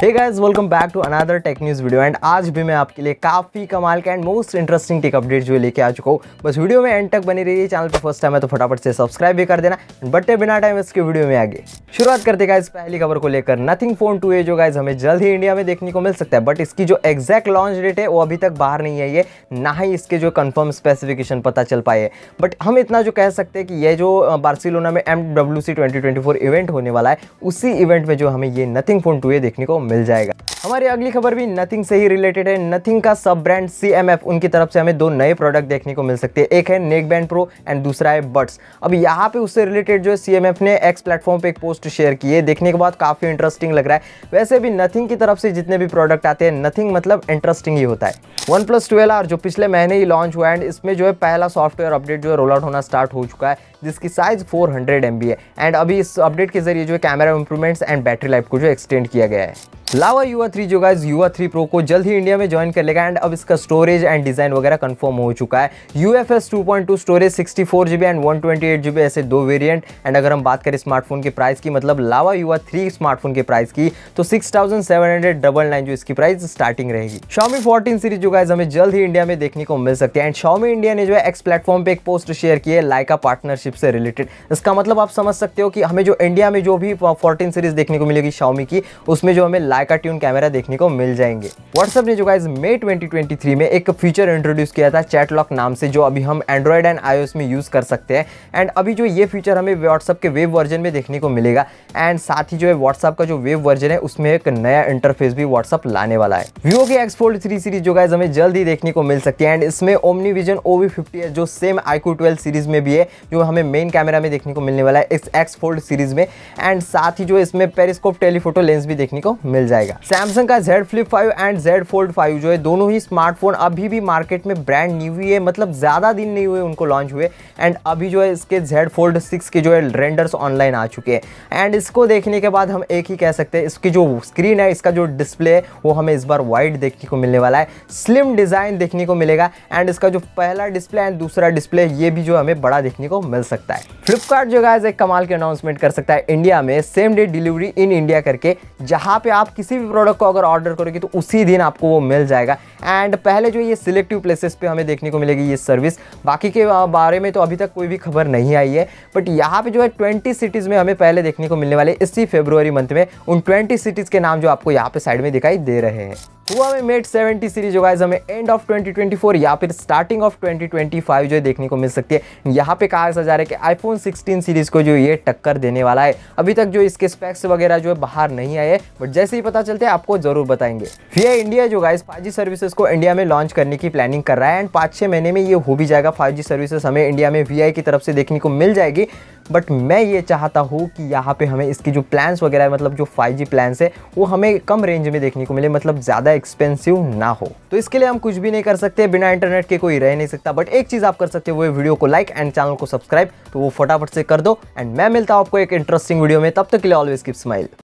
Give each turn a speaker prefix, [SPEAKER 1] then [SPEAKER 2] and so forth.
[SPEAKER 1] hey guys welcome back to another tech news video and आज भी मैं आपके लिए काफ़ी कमाल का and most interesting tech update जो लेके आ चुका हूँ बस वीडियो में एंड तक बनी रही है चैनल पर फर्स्ट टाइम है तो फटाफट से सब्सक्राइब भी कर देना बटे बिना टाइम इसके वीडियो में आगे शुरुआत करते गाइज पहली खबर को लेकर नथिंग फोन टू ए जो गाइज हमें जल्द ही इंडिया में देखने को मिल सकता है बट इसकी जो एग्जैक्ट लॉन्च डेट है वो अभी तक बाहर नहीं आई है ना ही इसके जो कन्फर्म स्पेसिफिकेशन पता चल पाए है बट हम इतना जो कह सकते हैं कि ये जो बार्सिलोना में M W C twenty twenty four event होने वाला है उसी इवेंट में जो हमें ये नथिंग फोन टू ए देखने को मिल जाएगा हमारी अगली खबर भी नथिंग से ही रिलेटेड है नथिंग का सब ब्रांड सी उनकी तरफ से हमें दो नए प्रोडक्ट देखने को मिल सकते हैं एक है नेक बैंड प्रो एंड दूसरा है बट्स अब यहाँ पे उससे रिलेटेड जो है सी ने एक्स प्लेटफॉर्म पे एक पोस्ट शेयर की है देखने के बाद काफ़ी इंटरेस्टिंग लग रहा है वैसे भी नथिंग की तरफ से जितने भी प्रोडक्ट आते हैं नथिंग मतलब इंटरेस्टिंग ही होता है वन प्लस ट्वेल्व जो पिछले महीने ही लॉन्च हुआ एंड इसमें जो है पहला सॉफ्टवेयर अपडेट जो है रोल आउट होना स्टार्ट हो चुका है जिसकी साइज फोर हंड्रेड है एंड अभी इस अपडेट के जरिए जो है camera improvements and battery life को जो एक्सटेंड किया गया है लावा युवा थ्री जो गाइज युवा थ्री प्रो को जल्द ही इंडिया में ज्वाइन कर लेगा एंड अब इसका स्टोरेज एंड डिज़ाइन वगैरह कंफर्म हो चुका है U F S two point two storage sixty four G B and one twenty eight G B ऐसे दो वेरियंट एंड अगर हम बात करें स्मार्टफोन के प्राइस की मतलब लावा युवा थ्री स्मार्टफोन के प्राइस की तो six thousand seven hundred double nine जो इसकी प्राइस स्टार्टिंग रहेगी शॉमी फोर्टीन सीरीज जो गाइज हमें जल्द ही इंडिया में देखने को मिल सकती है एंड शॉमी इंडिया ने जो है एक्स प्लेटफॉर्म पर एक पोस्ट शेयर किया है लाइका पार्टनरशिप से रिलेटेड इसका मतलब आप समझ सकते हो कि हमें जो इंडिया में जो भी फोर्टीन सीरीज देखने को मिलेगी शॉमी की उसमें जो हमें लाइका ट्यून कैमरा देखने को मिल जाएंगे व्हाट्सएप ने जो गाइज मे 2023 में एक फीचर इंट्रोड्यूस किया था चैट लॉक नाम से जो अभी हम एंड्रॉयड एंड आईओएस में यूज़ कर सकते हैं एंड अभी जो ये फीचर हमें व्हाट्सएप के वेब वर्जन में देखने को मिलेगा एंड साथ ही जो है व्हाट्सएप का जो वेब वर्जन है उसमें एक नया इंटरफेस भी व्हाट्सएप लाने वाला है वीवो की एक्स फोल्ड थ्री सीरीज जो गाइज हमें जल्द देखने को मिल सकती है एंड इसमें ओमनी विजन ओवी फिफ्टी जो सेम आईकू ट्वेल्व सीरीज में भी है जो हमें मेन कैमरा में देखने को मिलने वाला है इस एक्स फोल्ड सीरीज में एंड साथ ही जो इसमें पेरिस्कोप टेलीफोटो लेंस भी देखने को मिल जाएगा सैमसंग का Z Flip five and Z Fold five जो है दोनों ही स्मार्टफोन अभी भी मार्केट में ब्रांड न्यू ही है मतलब ज़्यादा दिन नहीं हुए उनको लॉन्च हुए एंड अभी जो है इसके जेड फोल्ड सिक्स के जो है रेंडर्स ऑनलाइन आ चुके हैं एंड इसको देखने के बाद हम एक ही कह सकते हैं इसकी जो स्क्रीन है इसका जो डिस्प्ले है वो हमें इस बार वाइड देखने को मिलने वाला है स्लिम डिज़ाइन देखने को मिलेगा एंड इसका जो पहला डिस्प्ले एंड दूसरा डिस्प्ले ये भी जो हमें बड़ा देखने को मिल सकता है फ्लिपकार्ट जो है एक कमाल के अनाउंसमेंट कर सकता है इंडिया में same day delivery in India करके जहाँ पे आप किसी भी प्रोडक्ट को अगर ऑर्डर करोगे तो उसी दिन आपको वो मिल जाएगा एंड पहले जो ये सिलेक्टिव प्लेसेस पे हमें देखने को मिलेगी ये सर्विस बाकी के बारे में तो अभी तक कोई भी खबर नहीं आई है बट यहाँ पे जो है ट्वेंटी सिटीज़ में हमें पहले देखने को मिलने वाले इसी फेब्रुवरी मंथ में उन ट्वेंटी सिटीज़ के नाम जो आपको यहाँ पे साइड में दिखाई दे रहे हैं हुआ में मेट 70 सीरीज जो गाइज हमें एंड ऑफ 2024 या फिर स्टार्टिंग ऑफ 2025 जो है देखने को मिल सकती है यहाँ पे कहा जा रहा है कि आईफोन 16 सीरीज़ को जो ये टक्कर देने वाला है अभी तक जो इसके स्पेक्स वगैरह जो है बाहर नहीं आए बट जैसे ही पता चलते हैं आपको ज़रूर बताएंगे ये इंडिया जो गाइज फाइव सर्विसेज को इंडिया में लॉन्च करने की प्लानिंग कर रहा है एंड पाँच छः महीने में ये हो भी जाएगा फाइव सर्विसेज हमें इंडिया में वी की तरफ से देखने को मिल जाएगी बट मैं ये चाहता हूँ कि यहाँ पे हमें इसकी जो प्लान्स वगैरह मतलब जो 5G प्लान्स है वो हमें कम रेंज में देखने को मिले मतलब ज़्यादा एक्सपेंसिव ना हो तो इसके लिए हम कुछ भी नहीं कर सकते बिना इंटरनेट के कोई रह नहीं सकता बट एक चीज़ आप कर सकते हो वो वीडियो को लाइक एंड चैनल को सब्सक्राइब तो वो फटाफट से कर दो एंड मैं मिलता हूँ आपको एक इंटरेस्टिंग वीडियो में तब तक के लिए ऑलवेज कीप स्माइल